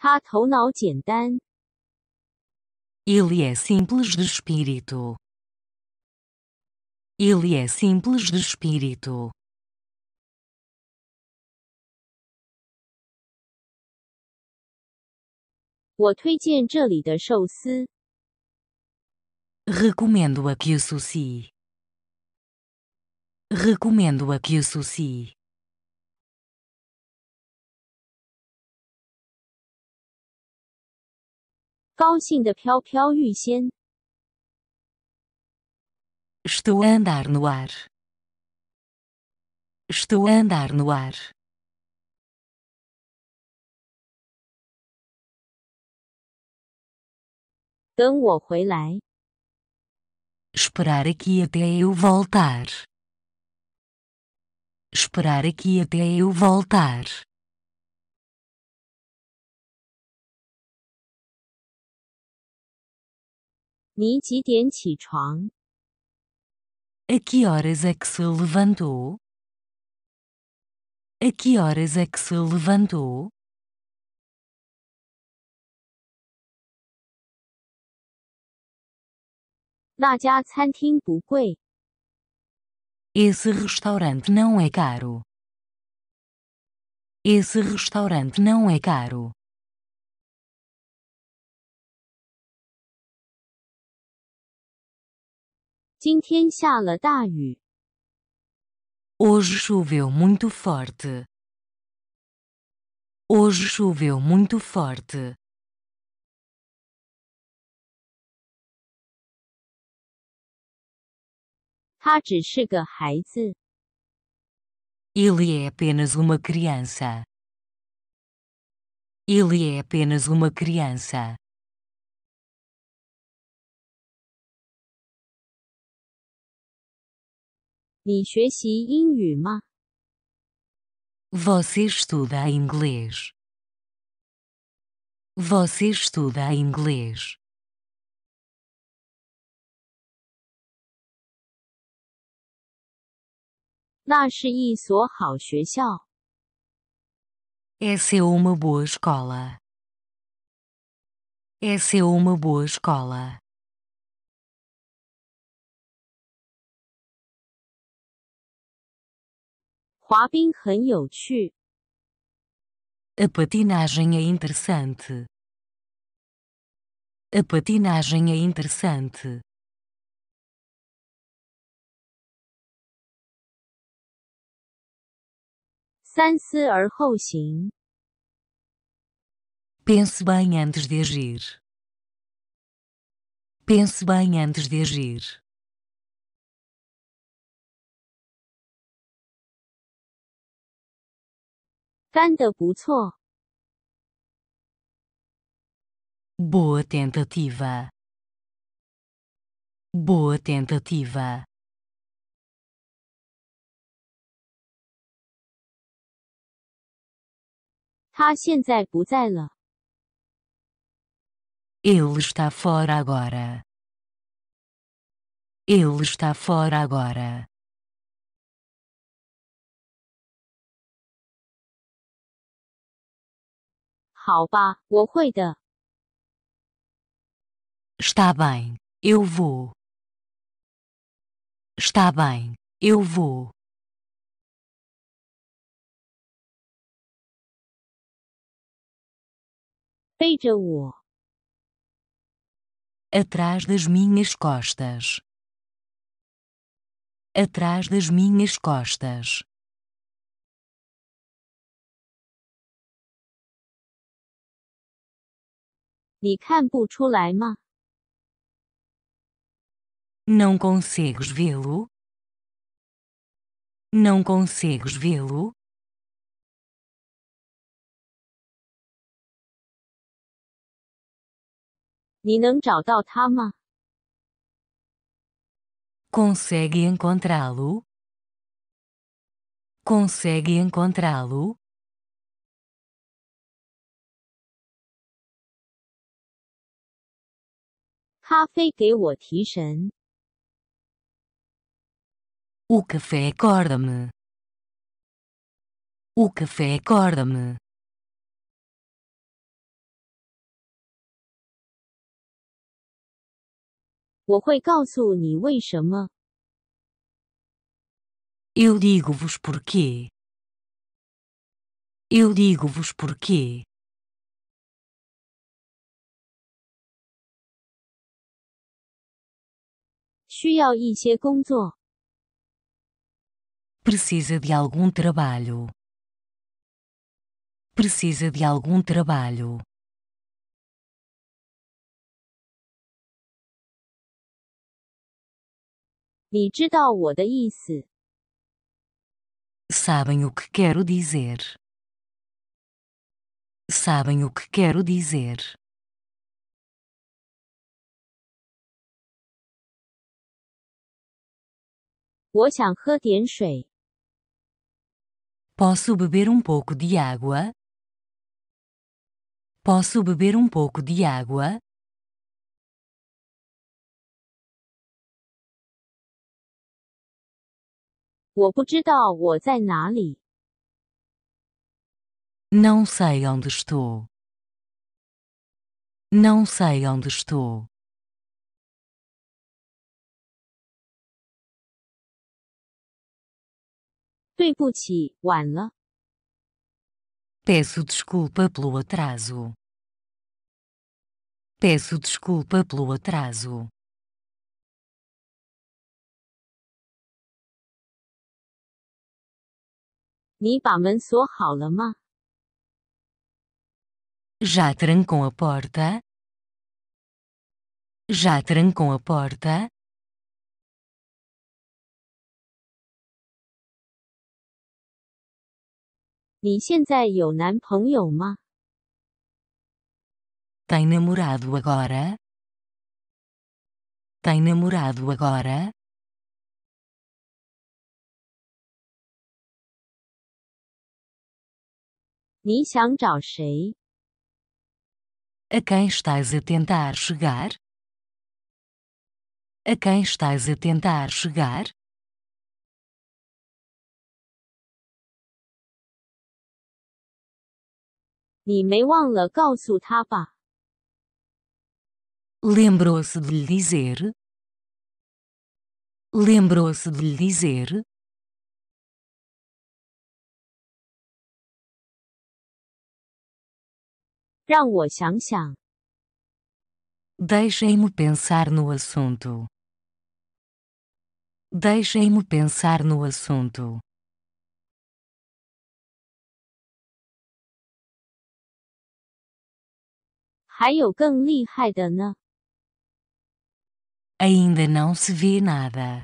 他头脑简单。Ele é simples de espírito. Ele é simples de espírito. 我推荐这里的寿司。Recomendo aqui o sushi. Recomendo aqui o sushi. 高兴的飘飘欲仙。Estou a andar no ar. Estou a andar no ar. Esperar aqui até eu voltar. Esperar aqui até eu voltar. 你几点起床？A que horas é que se levantou? A que horas é que se levantou? 那家餐厅不贵。Esse restaurante não é caro. Esse restaurante não é caro. Hoje choveu muito forte. Hoje choveu muito forte. Ele é apenas uma criança. Ele é apenas uma criança. Você estuda inglês? Você estuda inglês? Essa é uma boa escola. Essa é uma boa escola. 滑冰很有趣。A patinagem é interessante. A patinagem é interessante. Pense bem antes de agir. Pense bem antes de agir. 干得不错。Boa tentativa. Boa tentativa. Ele está fora agora. Ele está fora agora. 好吧，我会的。Está bem, eu vou. Está bem, eu vou. o Atrás das minhas costas. Atrás das minhas costas. 你看不出来吗？Não consegues vê-lo? Não consegues vê-lo? Consegue encontrá-lo? Consegue encontrá-lo? O café acorda-me. O café acorda-me. Eu digo-vos porquê. Eu digo-vos porquê. Precisa de algum trabalho. Precisa de algum trabalho. Sabem o que quero dizer. Sabem o que quero dizer. Posso beber um pouco de água? Posso beber um pouco de água? Não sei onde estou. Não sei onde estou. Peço desculpa pelo atraso. Peço desculpa pelo atraso. Já trancou a porta? Já trancou a porta? Tem namorado agora? Tem namorado agora? A quem estás a tentar chegar? A quem estás a tentar chegar? lembrou se de lhe dizer. Lembrou-se de lhe dizer. Deixem-me pensar no assunto. Deixem-me pensar no assunto. 还有更厉害的呢。Ainda não se vê nada.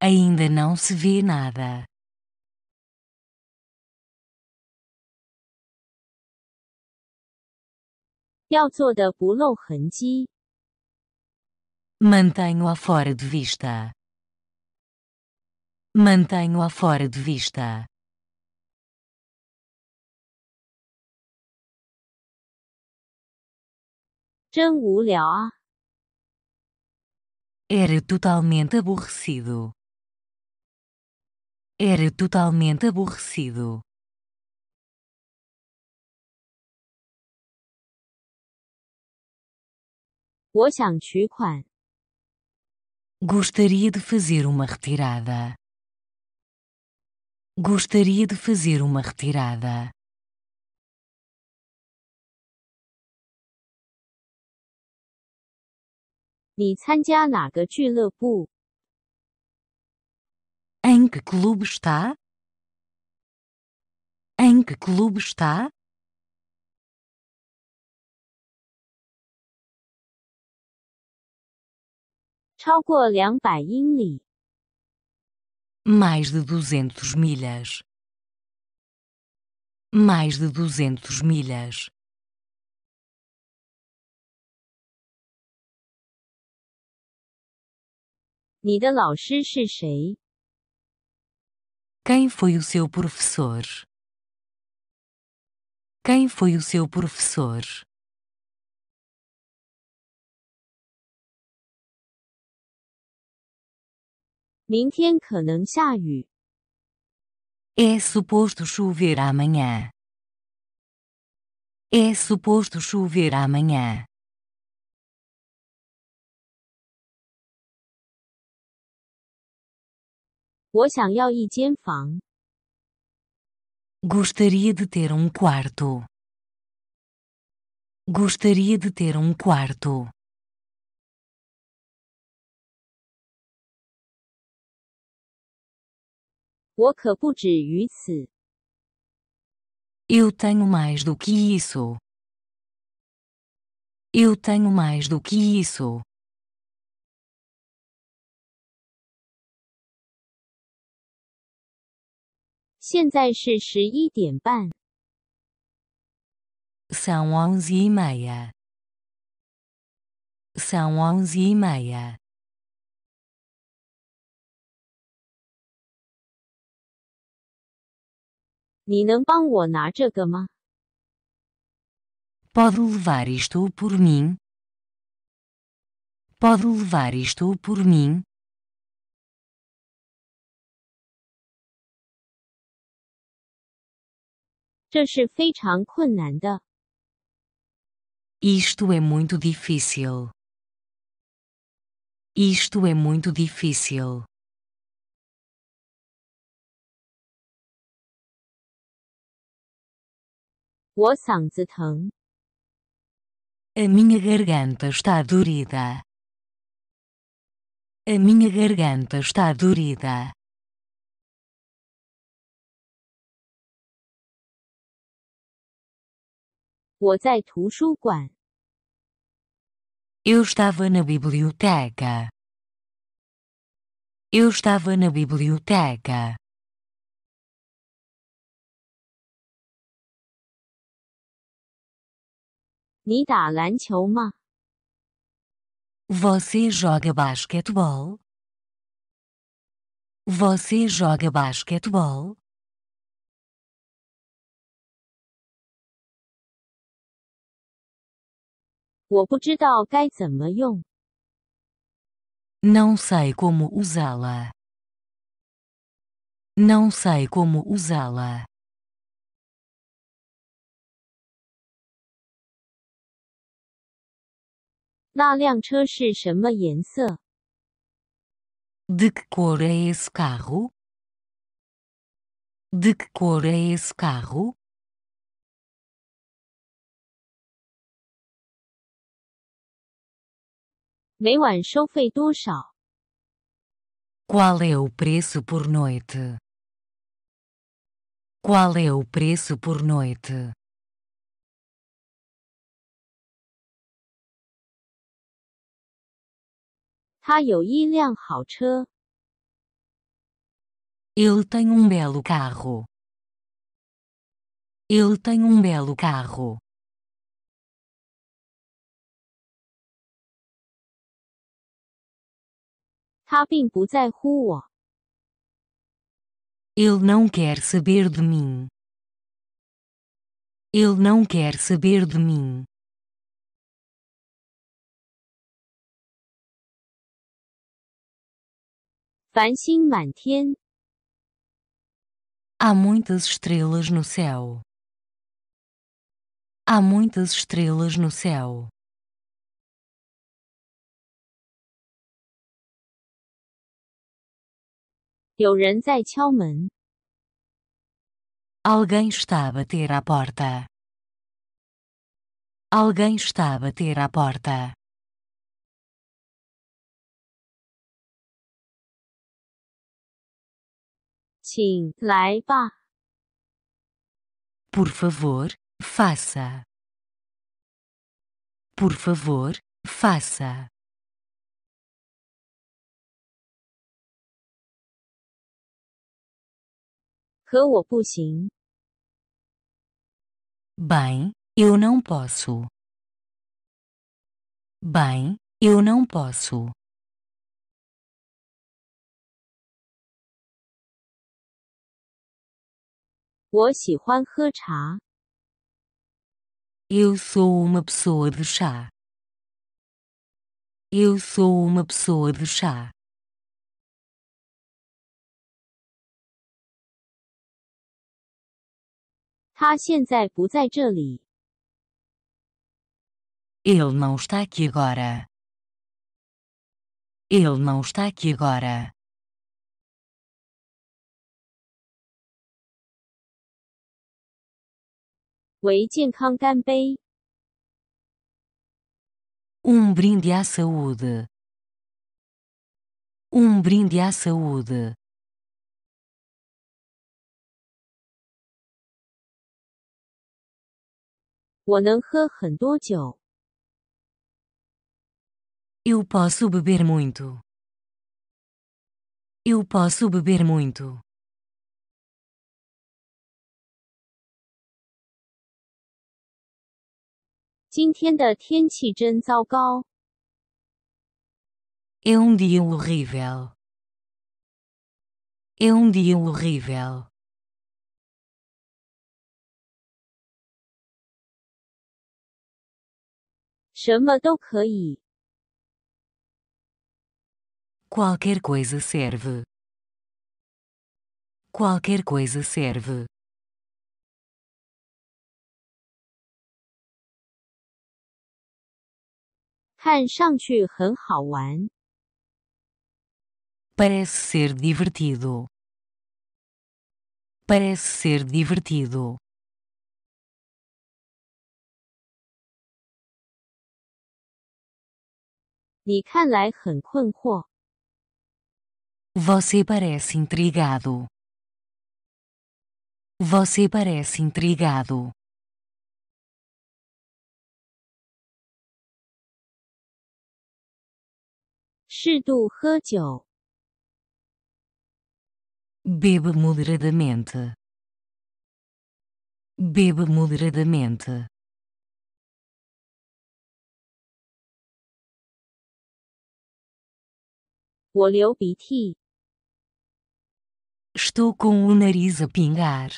Ainda não se vê nada. Mantenho-a fora de vista. Mantenho-a fora de vista. 真无聊啊！Era totalmente aborrecido. Era totalmente aborrecido. Gostaria de fazer uma retirada. Gostaria de fazer uma retirada. Em que clube está? Em que clube está? Mais de duzentos milhas. Mais de duzentos milhas. 你的老师是谁? Quem foi o seu professor? Quem foi o seu professor? É suposto chover amanhã. É suposto chover amanhã. Gostaria de ter um quarto. Gostaria de ter um quarto. Eu tenho mais do que isso. Eu tenho mais do que isso. 现在是十一点半。São onze e meia. São onze e meia. 你能帮我拿这个吗？Pode levar isto por mim? Pode levar isto por mim? Isto é muito difícil. Isto é muito difícil. A minha garganta está dorida. A minha garganta está dorida. Eu estava na biblioteca. Eu estava na biblioteca. Você joga basquetebol? Você joga basquetebol? 我不知道该怎么用。Não sei como usá-la. Não sei como usá-la. 那辆车是什么颜色？De que cor é esse carro? De que cor é esse carro? Qual é o preço por noite? Qual é o preço por noite? Ele tem um belo carro. Ele tem um belo carro. Ele não quer saber de mim. Ele não quer saber de mim. Há muitas estrelas no céu. Há muitas estrelas no céu. Alguém está a bater à porta. Alguém está a bater à porta. Por favor, faça. Por favor, faça. Bem, eu não posso. Bem, eu não posso. Eu sou uma pessoa de chá. Eu sou uma pessoa de chá. 他现在不在这里。Ele não está aqui agora. Ele não está aqui agora. 为健康干杯。Um brinde à saúde. Um brinde à saúde. Eu posso beber muito. Eu posso beber muito. É um dia horrível. É um dia horrível. Qualquer coisa serve. Qualquer coisa serve. Parece ser divertido. Parece ser divertido. 你看来很困惑。Você parece intrigado. Você parece intrigado. 适度喝酒。Beba moderadamente. Beba moderadamente. Estou com o nariz a pingar.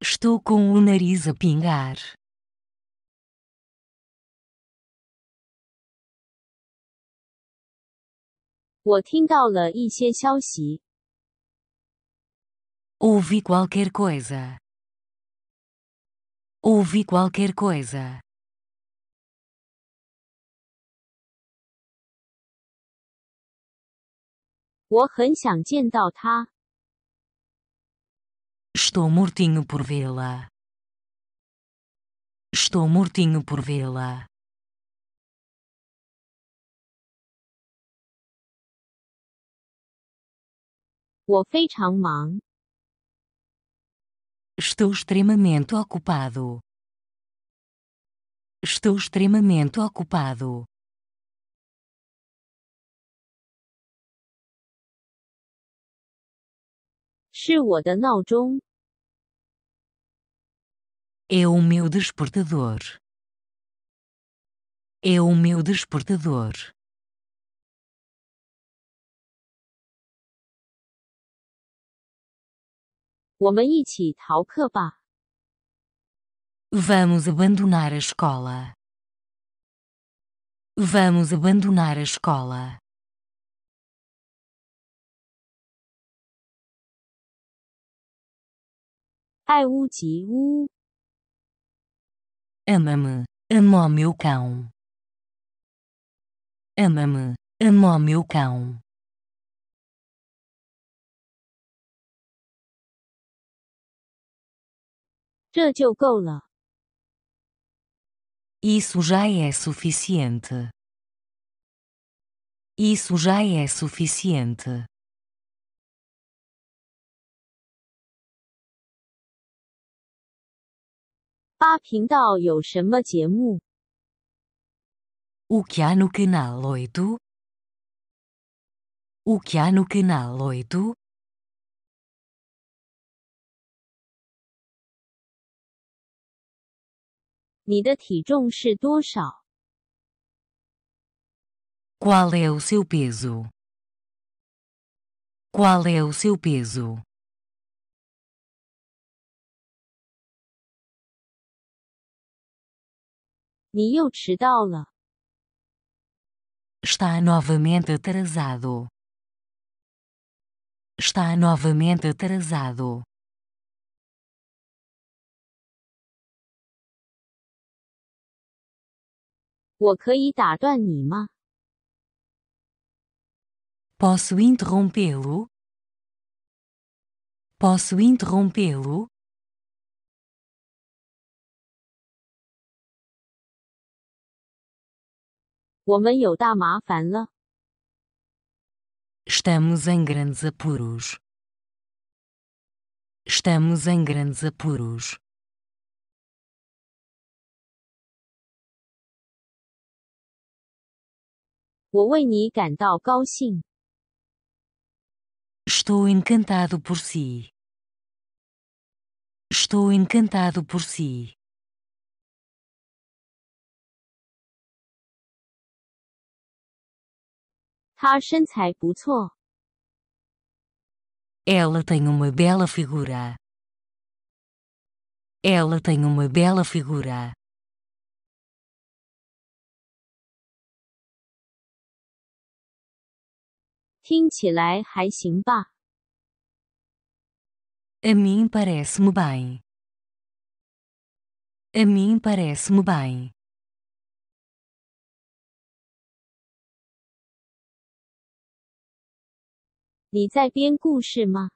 Estou com o nariz a pingar. Ouvi qualquer coisa. Ouvi qualquer coisa. Estou mortinho por vê-la. Estou mortinho por vê-la. Estou extremamente ocupado. Estou extremamente ocupado. 是我的闹钟. É o meu despertador. É o meu despertador. Vamos abandonar a escola. Vamos abandonar a escola. 爱屋及乌。Ama-me, ama o meu cão. Ama-me, ama o meu cão. Isso já é suficiente. Isso já é suficiente. 八频道有什么节目？O que há no canal oito? O que há no canal oito? 你的体重是多少？Qual é o seu peso? Qual é o seu peso? Está novamente atrasado. Está novamente atrasado. Posso interrompê-lo? Posso interrompê-lo? Estamos em grandes apuros. Estamos em grandes apuros. Estou encantado por si. Estou encantado por si. Ela tem uma bela figura. Ela tem uma bela figura. A mim parece-me bem. A mim parece-me bem. 你在编故事吗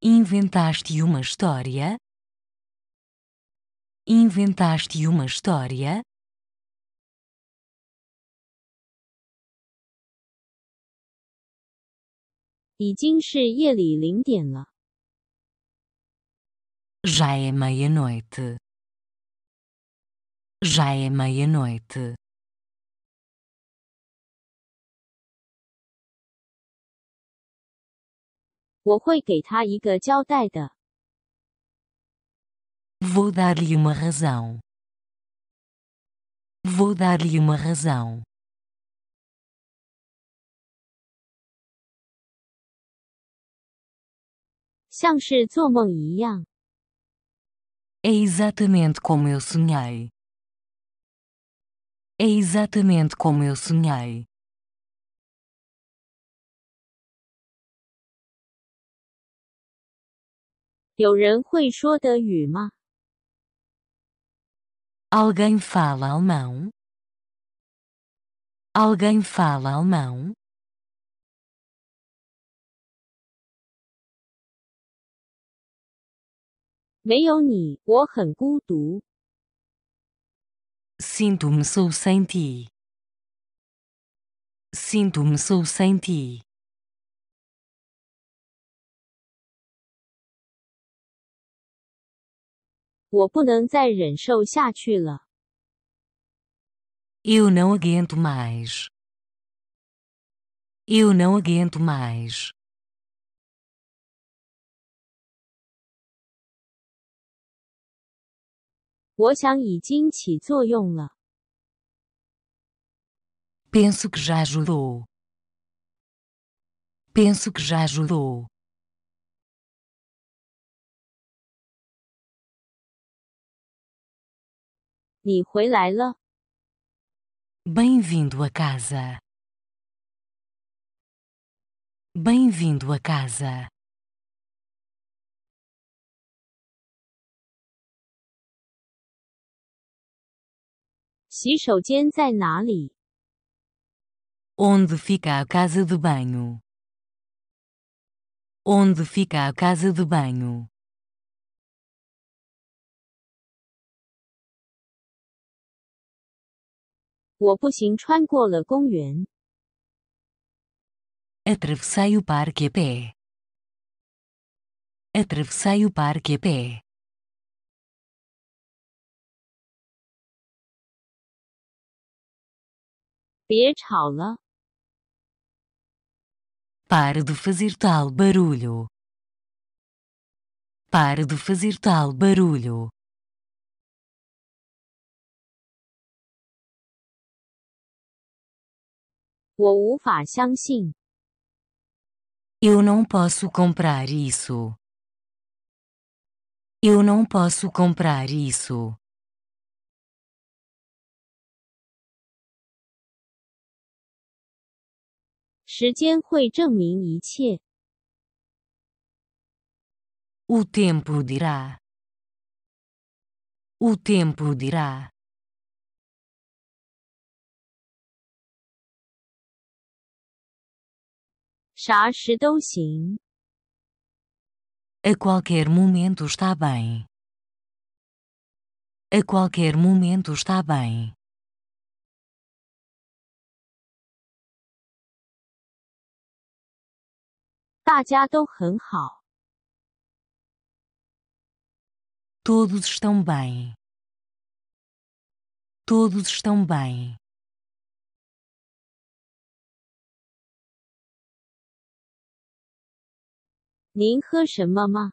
？Inventaste uma história? Inventaste uma história? 已经是夜里零点了。Já é meia-noite. Já é meia-noite. 我会给他一个交代的。vou dar-lhe uma razão. vou dar-lhe uma razão. 像是做梦一样。é exatamente como eu sonhei. é exatamente como eu sonhei. 有人会说德语吗？Alguém fala alemão？Alguém fala alemão？没有你，我很孤独。Sinto-me s o z n sem ti。Sinto-me s o z n sem ti。Eu não aguento mais. Eu não aguento mais. Penso que já ajudou. Penso que já ajudou. 你回来了。b e n v i n d o a casa. b e n v i n d o a casa. 洗手间在哪里？Onde fica a casa de banho？Onde fica a casa de banho？Atravessei o parque a pé. Atravessei o parque a pé. Pare de fazer tal barulho. Pare de fazer tal barulho. 我无法相信。Eu não posso comprar isso. Eu não posso comprar isso. 时间会证明一切。O tempo dirá. O tempo dirá. A qualquer momento está bem. A qualquer momento está bem. Todos estão bem. Todos estão bem. 您喝什么吗?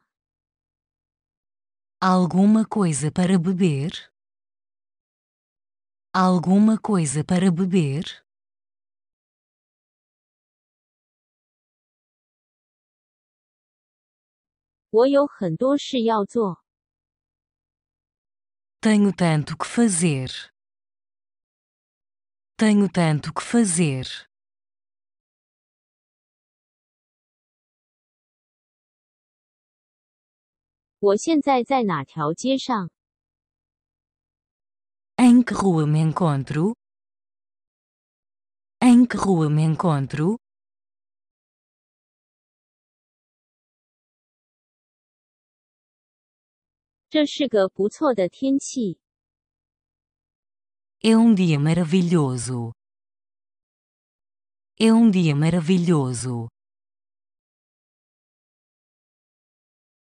Alguma coisa para beber? Alguma coisa para beber? Tenho tanto que fazer. Tenho tanto que fazer. 我现在在哪条街上？e n que rua me encontro？e n que rua me encontro？这是个不错的天气。É um dia maravilhoso. É um dia maravilhoso.